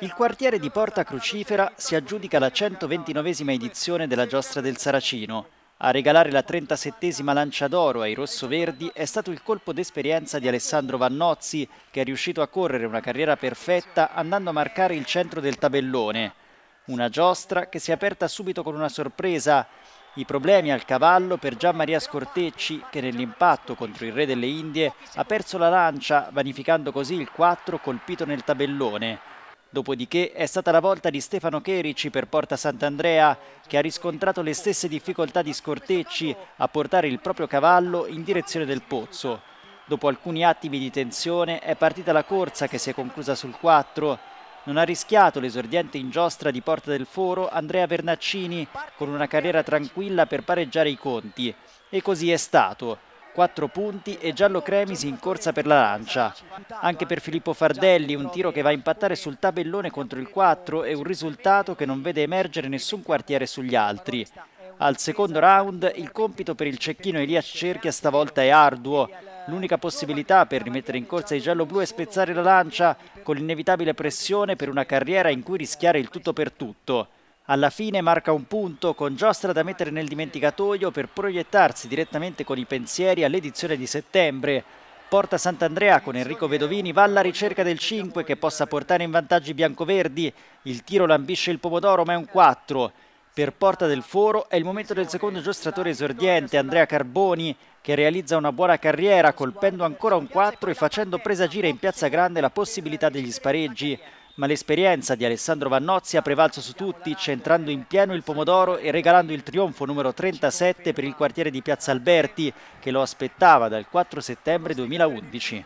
Il quartiere di Porta Crucifera si aggiudica la 129esima edizione della Giostra del Saracino. A regalare la 37esima lancia d'oro ai rossoverdi è stato il colpo d'esperienza di Alessandro Vannozzi, che è riuscito a correre una carriera perfetta andando a marcare il centro del tabellone. Una giostra che si è aperta subito con una sorpresa. I problemi al cavallo per Gian Maria Scortecci che nell'impatto contro il re delle Indie ha perso la lancia vanificando così il 4 colpito nel tabellone. Dopodiché è stata la volta di Stefano Cherici per Porta Sant'Andrea che ha riscontrato le stesse difficoltà di Scortecci a portare il proprio cavallo in direzione del pozzo. Dopo alcuni attimi di tensione è partita la corsa che si è conclusa sul 4 non ha rischiato l'esordiente in giostra di Porta del Foro Andrea Vernaccini con una carriera tranquilla per pareggiare i conti. E così è stato. Quattro punti e Giallo Cremisi in corsa per la lancia. Anche per Filippo Fardelli un tiro che va a impattare sul tabellone contro il 4 e un risultato che non vede emergere nessun quartiere sugli altri. Al secondo round il compito per il cecchino Elias Cerchia stavolta è arduo. L'unica possibilità per rimettere in corsa i giallo è spezzare la lancia con l'inevitabile pressione per una carriera in cui rischiare il tutto per tutto. Alla fine marca un punto con giostra da mettere nel dimenticatoio per proiettarsi direttamente con i pensieri all'edizione di settembre. Porta Sant'Andrea con Enrico Vedovini va alla ricerca del 5 che possa portare in vantaggio i biancoverdi. Il tiro lambisce il pomodoro ma è un 4. Per Porta del Foro è il momento del secondo giostratore esordiente, Andrea Carboni, che realizza una buona carriera colpendo ancora un 4 e facendo presagire in Piazza Grande la possibilità degli spareggi. Ma l'esperienza di Alessandro Vannozzi ha prevalso su tutti, centrando in pieno il pomodoro e regalando il trionfo numero 37 per il quartiere di Piazza Alberti, che lo aspettava dal 4 settembre 2011.